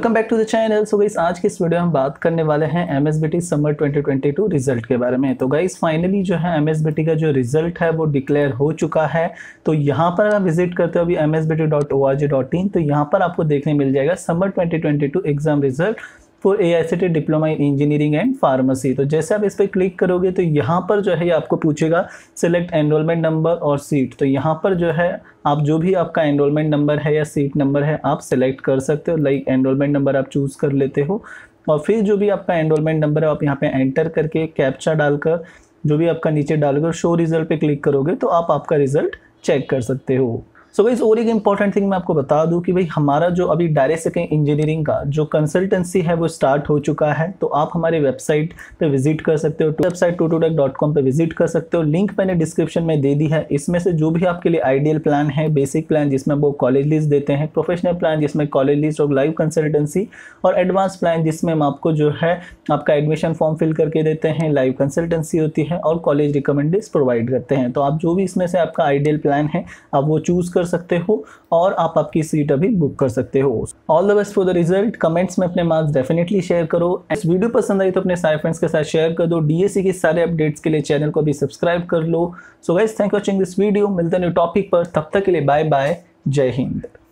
welcome back to the channel so guys आज के इस वीडियो में हम बात करने वाले हैं M S B T summer 2022 result के बारे में तो गाइस फाइनली जो है एम एस बी टी का जो रिजल्ट है वो डिक्लेयर हो चुका है तो यहाँ पर अगर विजिट करते हो अभी M S B T dot O R G dot in तो यहाँ पर आपको देखने मिल जाएगा summer 2022 exam result for A I C T diploma in engineering and pharmacy तो जैसे आप इस पर क्लिक करोगे तो यहाँ पर जो है ये आपको पूछेगा सिलेक्ट एनरोलमेंट नंबर और सीट तो यहाँ पर जो है आप जो भी आपका एनरोलमेंट नंबर है या सीट नंबर है आप सेलेक्ट कर सकते हो लाइक एनरोलमेंट नंबर आप चूज़ कर लेते हो और फिर जो भी आपका एनरोलमेंट नंबर है आप यहाँ पर एंटर करके कैप्चा डालकर जो भी आपका नीचे डालकर शो रिज़ल्ट पे क्लिक करोगे तो आप आपका रिज़ल्ट चेक कर सकते हो सो so, इस और एक इंपॉर्टेंट थिंग मैं आपको बता दूं कि भाई हमारा जो अभी डायरेक्ट से कहीं इंजीनियरिंग का जो कंसल्टेंसी है वो स्टार्ट हो चुका है तो आप हमारे वेबसाइट पे विजिट कर सकते हो वेबसाइट टू डॉट कॉम पर विजिट कर सकते हो लिंक मैंने डिस्क्रिप्शन में दे दी है इसमें से जो भी आपके लिए आइडियल प्लान है बेसिक प्लान जिसमें वो कॉलेज लिस्ट देते हैं प्रोफेशनल प्लान जिसमें कॉलेज लिस्ट और लाइव कंसल्टेंसी और एडवांस प्लान जिसमें हम आपको जो है आपका एडमिशन फॉर्म फिल करके देते हैं लाइव कंसल्टेंसी होती है और कॉलेज रिकमेंडेस प्रोवाइड करते हैं तो आप जो भी इसमें से आपका आइडियल प्लान है आप वो चूज़ कर सकते हो और आप आपकी सीट अभी बुक कर सकते हो all the best for the result comments में अपने मार्क्स डेफिनेटली शेयर करो इस वीडियो पसंद आई तो अपने सारे फ्रेंड्स के साथ शेयर कर दो डीएससी के सारे अपडेट्स के लिए चैनल को भी सब्सक्राइब कर लो so guys thank you watching this video मिलते हैं न्यू टॉपिक पर तब तक के लिए बाय बाय जय हिंद